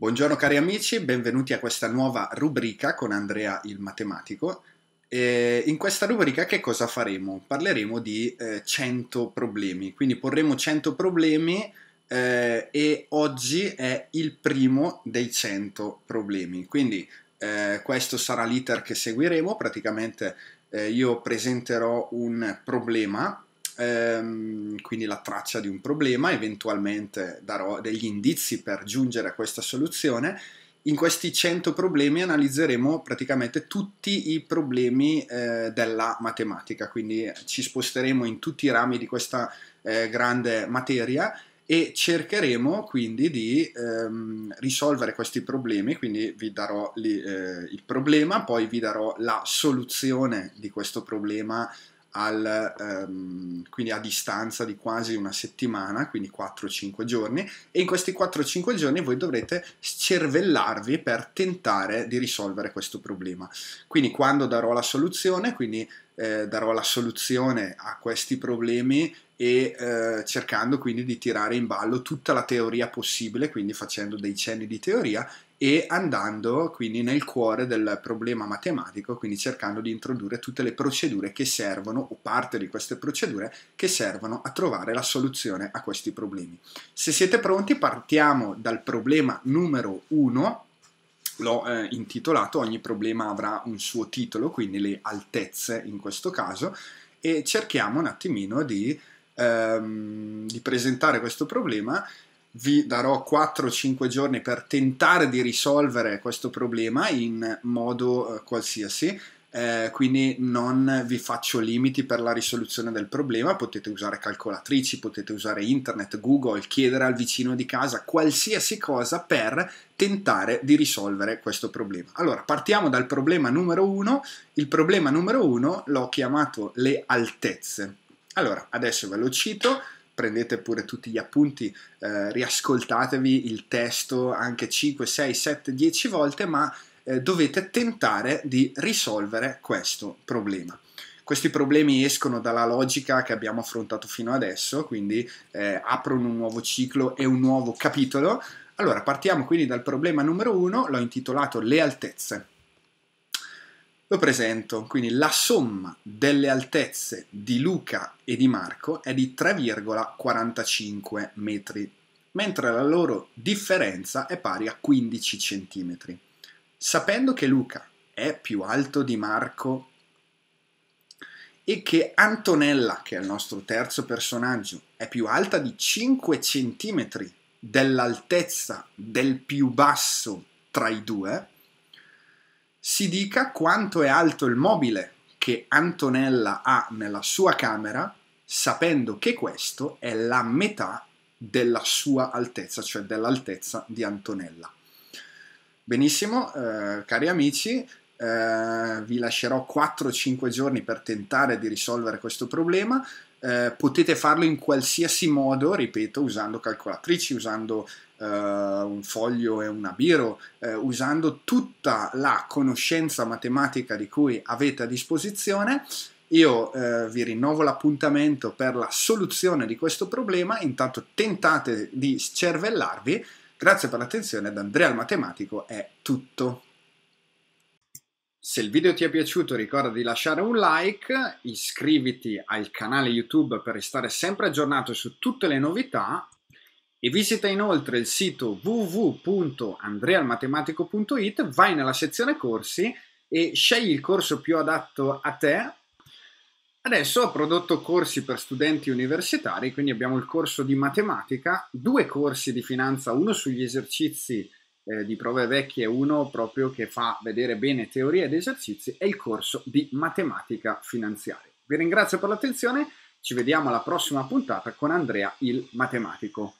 Buongiorno cari amici, benvenuti a questa nuova rubrica con Andrea il matematico. E in questa rubrica che cosa faremo? Parleremo di eh, 100 problemi, quindi porremo 100 problemi eh, e oggi è il primo dei 100 problemi, quindi eh, questo sarà l'iter che seguiremo, praticamente eh, io presenterò un problema ehm, quindi la traccia di un problema, eventualmente darò degli indizi per giungere a questa soluzione. In questi 100 problemi analizzeremo praticamente tutti i problemi eh, della matematica, quindi ci sposteremo in tutti i rami di questa eh, grande materia e cercheremo quindi di ehm, risolvere questi problemi, quindi vi darò lì, eh, il problema, poi vi darò la soluzione di questo problema al, um, quindi a distanza di quasi una settimana, quindi 4-5 giorni, e in questi 4-5 giorni voi dovrete cervellarvi per tentare di risolvere questo problema. Quindi quando darò la soluzione, quindi eh, darò la soluzione a questi problemi e eh, cercando quindi di tirare in ballo tutta la teoria possibile, quindi facendo dei cenni di teoria e andando quindi nel cuore del problema matematico, quindi cercando di introdurre tutte le procedure che servono o parte di queste procedure che servono a trovare la soluzione a questi problemi. Se siete pronti partiamo dal problema numero 1 l'ho eh, intitolato, ogni problema avrà un suo titolo, quindi le altezze in questo caso, e cerchiamo un attimino di, ehm, di presentare questo problema vi darò 4-5 giorni per tentare di risolvere questo problema in modo eh, qualsiasi. Eh, quindi non vi faccio limiti per la risoluzione del problema, potete usare calcolatrici, potete usare internet, Google, chiedere al vicino di casa qualsiasi cosa per tentare di risolvere questo problema. Allora, partiamo dal problema numero uno. Il problema numero uno l'ho chiamato le altezze. Allora, adesso ve lo cito prendete pure tutti gli appunti, eh, riascoltatevi il testo anche 5, 6, 7, 10 volte, ma eh, dovete tentare di risolvere questo problema. Questi problemi escono dalla logica che abbiamo affrontato fino adesso, quindi eh, aprono un nuovo ciclo e un nuovo capitolo. Allora, partiamo quindi dal problema numero 1, l'ho intitolato Le altezze lo presento. Quindi la somma delle altezze di Luca e di Marco è di 3,45 metri, mentre la loro differenza è pari a 15 centimetri. Sapendo che Luca è più alto di Marco e che Antonella, che è il nostro terzo personaggio, è più alta di 5 centimetri dell'altezza del più basso tra i due, si dica quanto è alto il mobile che Antonella ha nella sua camera, sapendo che questo è la metà della sua altezza, cioè dell'altezza di Antonella. Benissimo, eh, cari amici, eh, vi lascerò 4-5 giorni per tentare di risolvere questo problema eh, potete farlo in qualsiasi modo, ripeto, usando calcolatrici, usando eh, un foglio e una biro, eh, usando tutta la conoscenza matematica di cui avete a disposizione. Io eh, vi rinnovo l'appuntamento per la soluzione di questo problema, intanto tentate di scervellarvi. Grazie per l'attenzione, da Andrea il Matematico è tutto. Se il video ti è piaciuto ricorda di lasciare un like, iscriviti al canale YouTube per restare sempre aggiornato su tutte le novità e visita inoltre il sito www.andrealmatematico.it, vai nella sezione corsi e scegli il corso più adatto a te. Adesso ho prodotto corsi per studenti universitari, quindi abbiamo il corso di matematica, due corsi di finanza, uno sugli esercizi eh, di prove vecchie, uno proprio che fa vedere bene teoria ed esercizi, è il corso di matematica finanziaria. Vi ringrazio per l'attenzione, ci vediamo alla prossima puntata con Andrea il matematico.